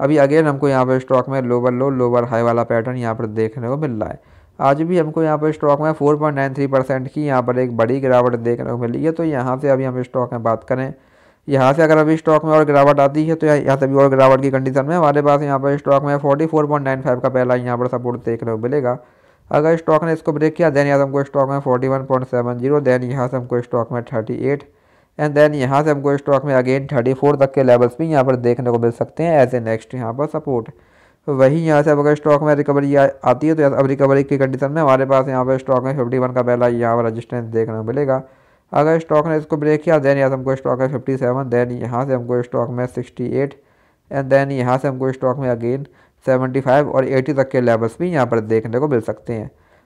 अभी अगेन हमको यहाँ पर स्टॉक में लोअर लो लोअर हाई वाला पैटर्न यहाँ पर देखने को मिल रहा है आज भी हमको यहाँ पर स्टॉक में 4.93 परसेंट की यहाँ पर एक बड़ी गिरावट देखने को मिली है तो यहाँ से अभी हम स्टॉक में बात करें यहाँ से अगर अभी स्टॉक में और गिरावट आती है तो यहाँ से भी और गिरावट की कंडीशन में हमारे पास यहाँ पर स्टॉक में 44.95 का पहला यहाँ पर सपोर्ट देखने को मिलेगा अगर स्टॉक ने इसको ब्रेक किया देन यहाँ से हमको स्टॉक में जीरो देन यहाँ से हमको स्टॉक में एट एंड देन यहाँ से हमको स्टॉक में अगेन थर्टी फोर तक के लेवल्स भी यहाँ पर देखने को मिल सकते हैं एज ए नेक्स्ट यहाँ पर सपोर्ट तो वही यहाँ से अब अगर स्टॉक में रिकवरी आती है तो अब रिकवरी की कंडीशन में हमारे पास यहाँ पर स्टॉक में फिफ्टी वन का पहला यहाँ पर रजिस्टेंस देखने को मिलेगा अगर स्टॉक ने इसको ब्रेक किया देन यहाँ से हमको स्टॉक है फिफ्टी सेवन देन यहाँ से हमको स्टॉक में सिक्सटी एट एंड देन यहाँ से हमको स्टॉक में अगेन सेवेंटी फाइव और एटी तक के लेवल्स भी यहाँ पर देखने को मिल सकते हैं